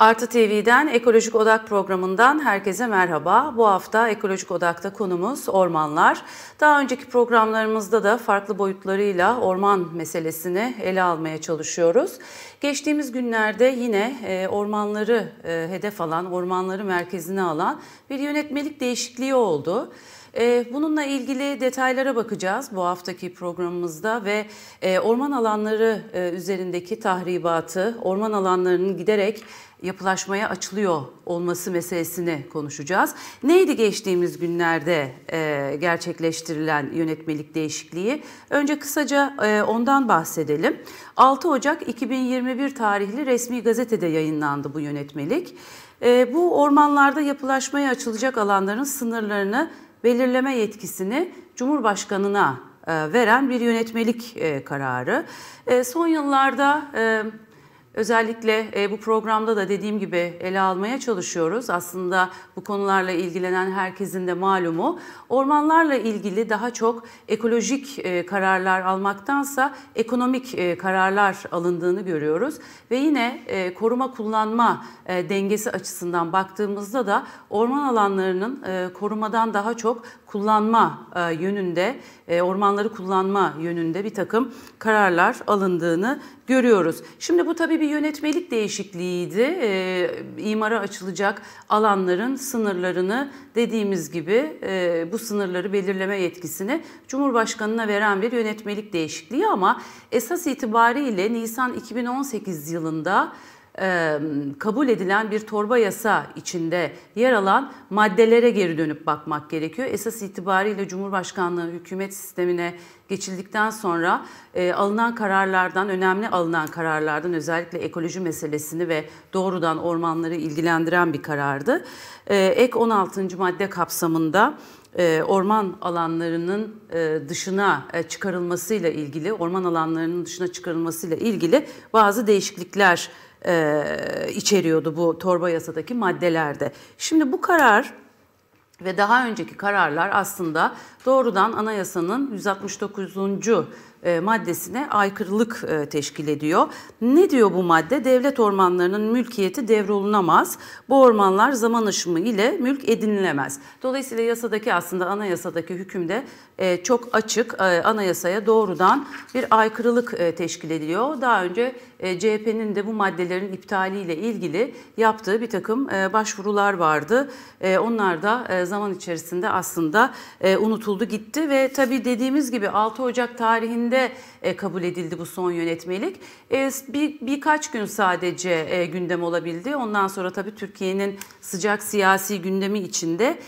Artı TV'den Ekolojik Odak programından herkese merhaba. Bu hafta Ekolojik Odak'ta konumuz ormanlar. Daha önceki programlarımızda da farklı boyutlarıyla orman meselesini ele almaya çalışıyoruz. Geçtiğimiz günlerde yine e, ormanları e, hedef alan, ormanları merkezine alan bir yönetmelik değişikliği oldu. Ee, bununla ilgili detaylara bakacağız bu haftaki programımızda ve e, orman alanları e, üzerindeki tahribatı, orman alanlarının giderek yapılaşmaya açılıyor olması meselesini konuşacağız. Neydi geçtiğimiz günlerde e, gerçekleştirilen yönetmelik değişikliği? Önce kısaca ondan bahsedelim. 6 Ocak 2021 tarihli resmi gazetede yayınlandı bu yönetmelik. bu ormanlarda yapılaşmaya açılacak alanların sınırlarını belirleme yetkisini Cumhurbaşkanına e, veren bir yönetmelik e, kararı. E, son yıllarda Özellikle e, bu programda da dediğim gibi ele almaya çalışıyoruz. Aslında bu konularla ilgilenen herkesin de malumu ormanlarla ilgili daha çok ekolojik e, kararlar almaktansa ekonomik e, kararlar alındığını görüyoruz. Ve yine koruma kullanma dengesi açısından baktığımızda da orman alanlarının korumadan daha çok kullanma yönünde, ormanları kullanma yönünde bir takım kararlar alındığını görüyoruz. Şimdi bu tabii bir yönetmelik değişikliğiydi. E, İmara açılacak alanların sınırlarını dediğimiz gibi e, bu sınırları belirleme yetkisini Cumhurbaşkanı'na veren bir yönetmelik değişikliği ama esas itibariyle Nisan 2018 yılında kabul edilen bir torba yasa içinde yer alan maddelere geri dönüp bakmak gerekiyor. Esas itibariyle Cumhurbaşkanlığı hükümet sistemine geçildikten sonra alınan kararlardan, önemli alınan kararlardan özellikle ekoloji meselesini ve doğrudan ormanları ilgilendiren bir karardı. ek 16. madde kapsamında orman alanlarının dışına çıkarılmasıyla ilgili, orman alanlarının dışına çıkarılmasıyla ilgili bazı değişiklikler e, içeriyordu bu torba yasadaki maddelerde. Şimdi bu karar ve daha önceki kararlar aslında doğrudan anayasanın 169. E, maddesine aykırılık e, teşkil ediyor. Ne diyor bu madde? Devlet ormanlarının mülkiyeti devrolunamaz. Bu ormanlar zaman aşımı ile mülk edinilemez. Dolayısıyla yasadaki aslında anayasadaki hükümde e, çok açık anayasaya doğrudan bir aykırılık teşkil ediliyor. Daha önce e, CHP'nin de bu maddelerin iptaliyle ilgili yaptığı bir takım e, başvurular vardı. E, onlar da zaman içerisinde aslında unutuldu gitti ve tabii dediğimiz gibi 6 Ocak tarihinde kabul edildi bu son yönetmelik. Bir, birkaç gün sadece gündem olabildi. Ondan sonra tabii Türkiye'nin sıcak siyasi gündemi içinde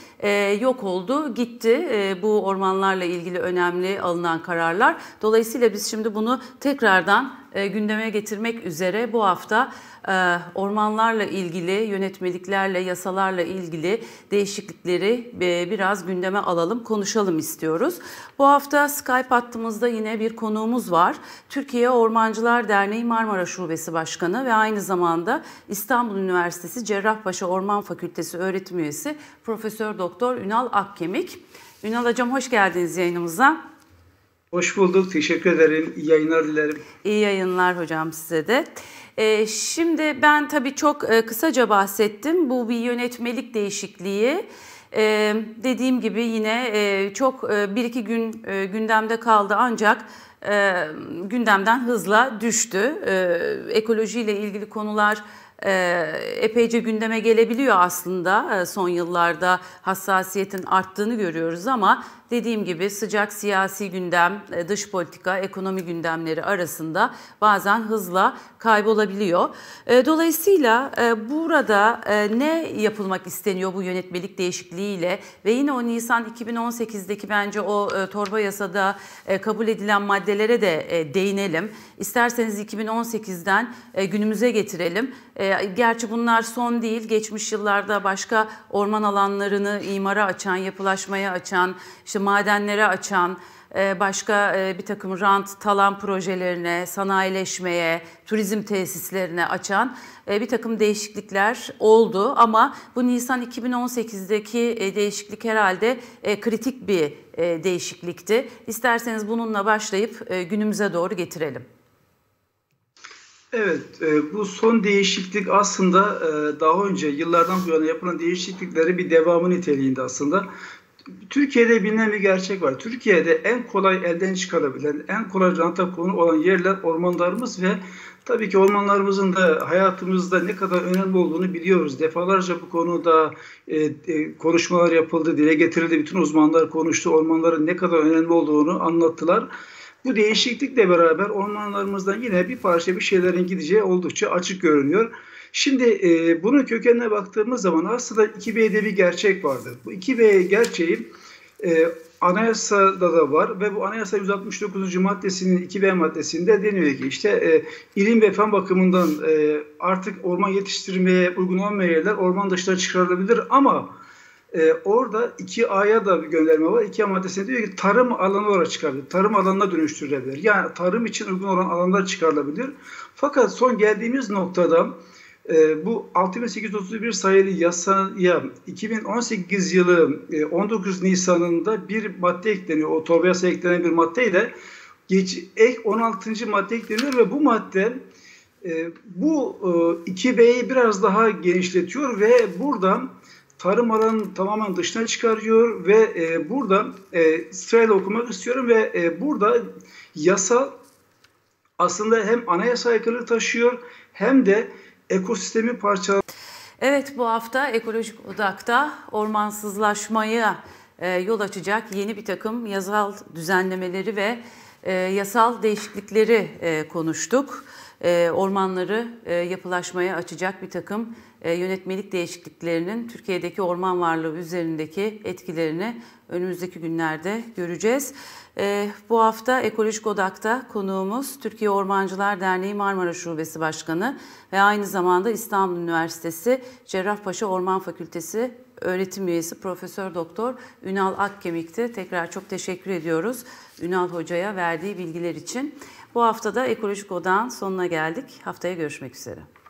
yok oldu, gitti. Bu ormanlarla ilgili önemli alınan kararlar. Dolayısıyla biz şimdi bunu tekrardan gündeme getirmek değerlendirmek üzere bu hafta e, ormanlarla ilgili, yönetmeliklerle, yasalarla ilgili değişiklikleri e, biraz gündeme alalım, konuşalım istiyoruz. Bu hafta Skype hattımızda yine bir konuğumuz var. Türkiye Ormancılar Derneği Marmara Şubesi Başkanı ve aynı zamanda İstanbul Üniversitesi Cerrahpaşa Orman Fakültesi öğretim üyesi Profesör Doktor Ünal Akkemik. Ünal Hocam hoş geldiniz yayınımıza. Hoş bulduk. Teşekkür ederim. İyi yayınlar dilerim. İyi yayınlar hocam size de. Ee, şimdi ben tabii çok e, kısaca bahsettim. Bu bir yönetmelik değişikliği. Ee, dediğim gibi yine e, çok e, bir iki gün e, gündemde kaldı ancak e, gündemden hızla düştü. E, ekolojiyle ilgili konular epeyce gündeme gelebiliyor aslında. Son yıllarda hassasiyetin arttığını görüyoruz ama dediğim gibi sıcak siyasi gündem, dış politika, ekonomi gündemleri arasında bazen hızla kaybolabiliyor. Dolayısıyla burada ne yapılmak isteniyor bu yönetmelik değişikliğiyle ve yine o Nisan 2018'deki bence o torba yasada kabul edilen maddelere de değinelim. İsterseniz 2018'den günümüze getirelim. E, gerçi bunlar son değil. Geçmiş yıllarda başka orman alanlarını imara açan, yapılaşmaya açan, işte madenlere açan, e, başka e, bir takım rant, talan projelerine, sanayileşmeye, turizm tesislerine açan e, bir takım değişiklikler oldu. Ama bu Nisan 2018'deki değişiklik herhalde kritik bir değişiklikti. İsterseniz bununla başlayıp günümüze doğru getirelim. Evet, e, bu son değişiklik aslında e, daha önce yıllardan bu yana yapılan değişiklikleri bir devamı niteliğinde aslında. Türkiye'de bilinen bir gerçek var. Türkiye'de en kolay elden çıkarabilen, en kolay ranta konu olan yerler ormanlarımız ve tabii ki ormanlarımızın da hayatımızda ne kadar önemli olduğunu biliyoruz. Defalarca bu konuda e, e, konuşmalar yapıldı, dile getirildi. Bütün uzmanlar konuştu. Ormanların ne kadar önemli olduğunu anlattılar. Bu değişiklikle beraber ormanlarımızdan yine bir parça bir şeylerin gideceği oldukça açık görünüyor. Şimdi e, bunun kökenine baktığımız zaman aslında 2B'de bir gerçek vardır. Bu 2B gerçeği e, anayasada da var ve bu anayasa 169. maddesinin 2B maddesinde deniyor ki işte e, ilim ve fen bakımından e, artık orman yetiştirmeye uygun olmayan yerler orman dışına çıkarılabilir ama e, orada iki aya da bir gönderme var. İki a maddesinde diyor ki tarım alanı olarak çıkabilir. Tarım alanına dönüştürülebilir. Yani tarım için uygun olan alanlar çıkarılabilir. Fakat son geldiğimiz noktada e, bu 6831 sayılı yasaya 2018 yılı e, 19 Nisan'ında bir madde ekleniyor. O torba yasa eklenen bir maddeyle geç, ek 16. madde ekleniyor ve bu madde e, bu e, 2B'yi biraz daha genişletiyor ve buradan tarım alanının tamamen dışına çıkarıyor ve e, burada e, sırayla okumak istiyorum ve e, burada yasa aslında hem anayasa aykırılığı taşıyor hem de ekosistemi parçalıyor. Evet bu hafta ekolojik odakta ormansızlaşmaya e, yol açacak yeni bir takım yasal düzenlemeleri ve e, yasal değişiklikleri e, konuştuk. E, ormanları e, yapılaşmaya açacak bir takım e, yönetmelik değişikliklerinin Türkiye'deki orman varlığı üzerindeki etkilerini önümüzdeki günlerde göreceğiz. E, bu hafta Ekolojik Odak'ta konuğumuz Türkiye Ormancılar Derneği Marmara Şubesi Başkanı ve aynı zamanda İstanbul Üniversitesi Cerrahpaşa Orman Fakültesi öğretim üyesi Profesör Doktor Ünal Akkemik'ti. Tekrar çok teşekkür ediyoruz Ünal Hoca'ya verdiği bilgiler için. Bu hafta da Ekolojik Odağın sonuna geldik. Haftaya görüşmek üzere.